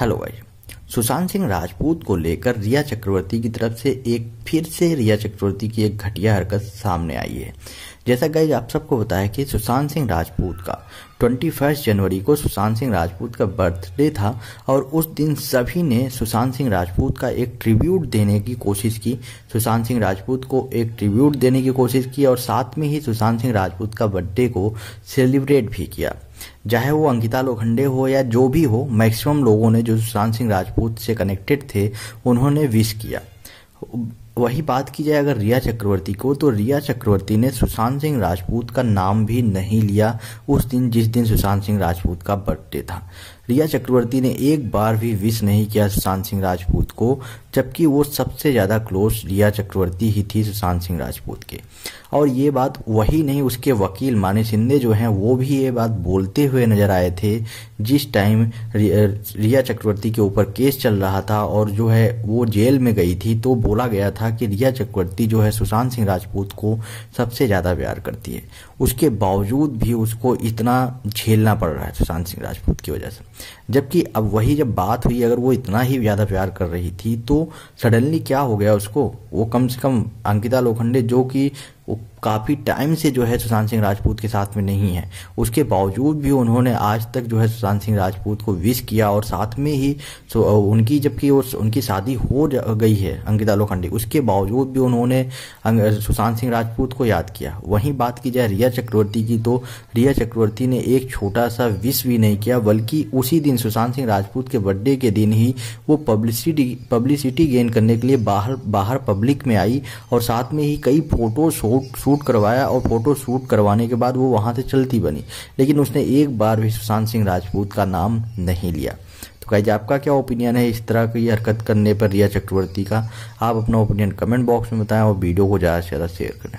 hello भाई सुशांत सिंह राजपूत को लेकर रिया चक्रवर्ती की तरफ से एक फिर से रिया चक्रवर्ती की एक घटिया हरकत सामने आई है जैसा गाइज आप सबको बताया कि सुशांत सिंह राजपूत का ट्वेंटी फर्स्ट जनवरी को सुशांत सिंह राजपूत का बर्थडे था और उस दिन सभी ने सुशांत सिंह राजपूत का एक ट्रिब्यूट देने की कोशिश की सुशांत सिंह राजपूत को एक ट्रिब्यूट देने की कोशिश की और साथ में ही सुशांत सिंह राजपूत का बर्थडे को सेलिब्रेट भी किया चाहे वो अंकिता लोखंडे हो या जो भी हो मैक्सिमम लोगों ने जो सुशांत सिंह राजपूत से कनेक्टेड थे उन्होंने विश किया वही बात की जाए अगर रिया चक्रवर्ती को तो रिया चक्रवर्ती ने सुशांत सिंह राजपूत का नाम भी नहीं लिया उस दिन जिस दिन सुशांत सिंह राजपूत का बर्थडे था रिया चक्रवर्ती ने एक बार भी विश नहीं किया सुशांत सिंह राजपूत को जबकि वो सबसे ज़्यादा क्लोज रिया चक्रवर्ती ही थी सुशांत सिंह राजपूत के और ये बात वही नहीं उसके वकील माने शिंदे जो हैं वो भी ये बात बोलते हुए नजर आए थे जिस टाइम रिया चक्रवर्ती के ऊपर केस चल रहा था और जो है वो जेल में गई थी तो बोला गया था कि रिया चक्रवर्ती जो है सुशांत सिंह राजपूत को सबसे ज़्यादा प्यार करती है उसके बावजूद भी उसको इतना झेलना पड़ रहा है सुशांत सिंह राजपूत की वजह से जबकि अब वही जब बात हुई अगर वो इतना ही ज़्यादा प्यार कर रही थी तो सडनली क्या हो गया उसको वो कम से कम अंकिता लोखंडे जो कि वो काफ़ी टाइम से जो है सुशांत सिंह राजपूत के साथ में नहीं है उसके बावजूद भी उन्होंने आज तक जो है सुशांत सिंह राजपूत को विश किया और साथ में ही सो उनकी जबकि उनकी शादी हो गई है अंकिता लोखंडी उसके बावजूद भी उन्होंने सुशांत सिंह राजपूत को याद किया वहीं बात की जाए रिया चक्रवर्ती की तो रिया चक्रवर्ती ने एक छोटा सा विश भी नहीं किया बल्कि उसी दिन सुशांत सिंह राजपूत के बर्थडे के दिन ही वो पब्लिसिटी पब्लिसिटी गेन करने के लिए बाहर बाहर पब्लिक में आई और साथ में ही कई फोटो शो शूट शूट करवाया और फोटो शूट करवाने के बाद वो वहाँ से चलती बनी लेकिन उसने एक बार भी सुशांत सिंह राजपूत का नाम नहीं लिया तो गाइज आपका क्या ओपिनियन है इस तरह की हरकत करने पर रिया चक्रवर्ती का आप अपना ओपिनियन कमेंट बॉक्स में बताएं और वीडियो को ज़्यादा से ज़्यादा शेयर करें